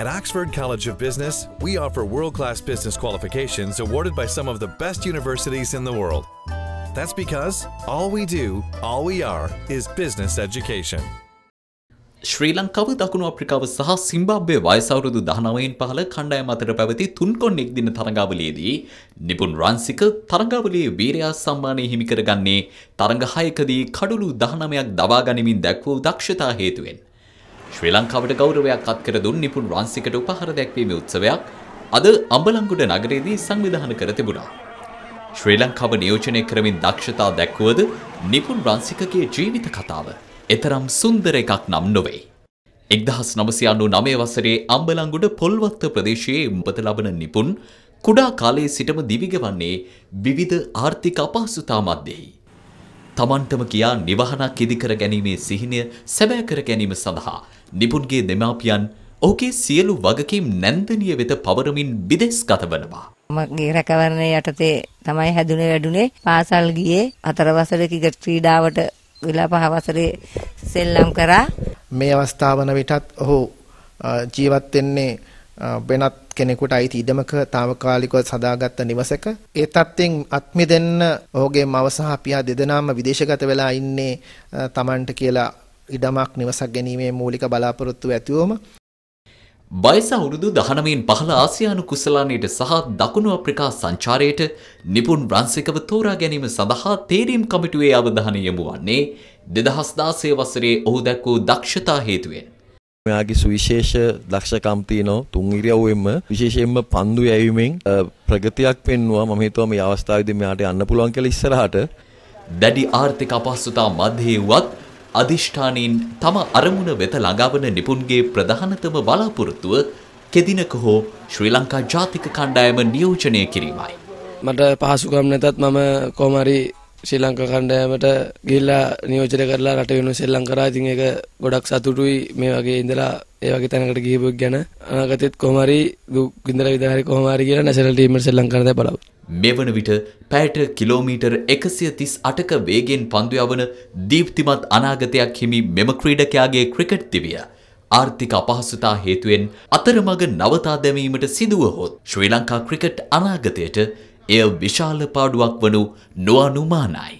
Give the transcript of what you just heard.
At Oxford College of Business, we offer world-class business qualifications awarded by some of the best universities in the world. That's because all we do, all we are, is business education. ශ්‍රී ලංකාව දකුණු අප්‍රිකාව සහ සිම්බාබ්වේ වයසවරුදු දහනවයෙන් පහළ කණ්ඩායම් අතර පැවති තුන්කොන් එක්දින තරඟාවලියේදී නිපුන් රන්සික තරඟාවලියේ වීරයා සම්මානය හිමිකරගන්නේ තරඟ හයකදී කඩුළු දහනමයක් දවා ගනිමින් දැක්වූ දක්ෂතා හේතුවෙන්. ශ්‍රී ලංකාවට ගෞරවයක් අත්කර දුන් නිපුන් රන්සිකට උපහාර දැක්වීමේ උත්සවයක් අද අම්බලංගොඩ නගරයේදී සංවිධානය කර තිබුණා. ශ්‍රී ලංකාව නියෝජනය කරමින් දක්ෂතා දැක්වුවද නිපුන් රන්සිකගේ ජීවිත කතාව එතරම් සුන්දර එකක් නම් නොවේ. එක්දහස් නමසි අනු නමය වසරේ අම්බලංගුඩ පොල්වත්ත ප්‍රදේශයේ උපත ලබන නිපුන් කුඩා කාලයේ සිටම දිවිගවන්නේ විවිධ ආර්ථික අපහසුතා මධ්‍යෙහි. තමන්ටම කියා නිවහනක් ඉදිකර ගැනීමේ සිහිනය සැබෑ කර ගැනීම සඳහා නිපුන්ගේ දෙමාපියන් ඔහුගේ සියලු වගකීම් නැන්දනිය වෙත පවරමින් විදෙස් ගත වනවා. මගේ රැකවරණය යටතේ තමයි හැදුනේ වැඩුනේ පාසල් ගියේ හතර වසරේ ක්‍රිකට් ක්‍රීඩාවට වෙලා පහ වසරේ සෙල්ලම් කරා. මේ අවස්ථාවන විටත් ඔහු ජීවත් වෙන්නේ වෙනත් කෙනෙකුට අයිති ඉඩමක తాවකාලිකව සදාගත් නිවසක ඒ තත්ත්වෙන් අත්මිදෙන්න ඔහුගේ මව සහ පියා දෙදෙනාම විදේශගත වෙලා ඉන්නේ Tamanට කියලා ඉඩමක් නිවසක් ගැනීමේ මූලික බලාපොරොත්තු ඇතිවම වයස අවුරුදු 19න් පහළ ආසියානු කුසලානයට සහ දකුණු අප්‍රිකා සංචාරයට නිපුන් රන්සිකව තෝරා ගැනීම සඳහා තේරීම් කමිටුවේ අවධානය යොමු වන්නේ 2016 වසරේ ඔහු දැක්වූ දක්ෂතා හේතුවෙන්. මෙයාගේ සුවිශේෂ දක්ෂකම් තියෙනවා තුන් ඉරියව්වෙන්ම විශේෂයෙන්ම පන්දු යැවීමෙන් ප්‍රගතියක් පෙන්වුවා මම හිතුවා මේ අවස්ථාවේදී මෙයාට යන්න පුළුවන් කියලා ඉස්සරහට දැඩි ආර්ථික අපහසුතා මැදේ වුවත් අදිෂ්ඨානීන් තම අරමුණ වෙත ළඟාවන නිපුන්ගේ ප්‍රධානතම බලාපොරොත්තුව කෙදිනක හෝ ශ්‍රී ලංකා ජාතික කණ්ඩායම නියෝජනය කිරීමයි. මට පහසුකම් නැතත් මම කොහොම හරි ශ්‍රී ලංකා කණ්ඩායමට ගිහිල්ලා නියෝජනය කරලා රට වෙනුවෙන් සෙල්ලම් කරා. ඉතින් ඒක ගොඩක් සතුටුයි මේ වගේ ඉඳලා ඒ වගේ තැනකට ගිහිපු ගැන. අනාගතෙත් කොහොම හරි ගින්දර විතර හරි කොහොම හරි කියලා නැෂනල් ටීම් එකට සෙල්ලම් කරන්න බලාපොරොත්තු මෙවන විට පැයට කිලෝමීටර් එකසිය තිස් අටක වේගෙන් පන්දු යවන දීප්තිමත් අනාගතයක් හිමි මෙම ක්‍රීඩකයාගේ ක්‍රිකට් දිවිය. ආර්ථික අපහසුතා හේතුවෙන් අතරමඟ නවතා දැමීමට සිදුවහොත් ශ්‍රී ලංකා ක්‍රිකට් අනාගතයට එය විශාල පාඩුවක් වනු නොඅනුමානයි.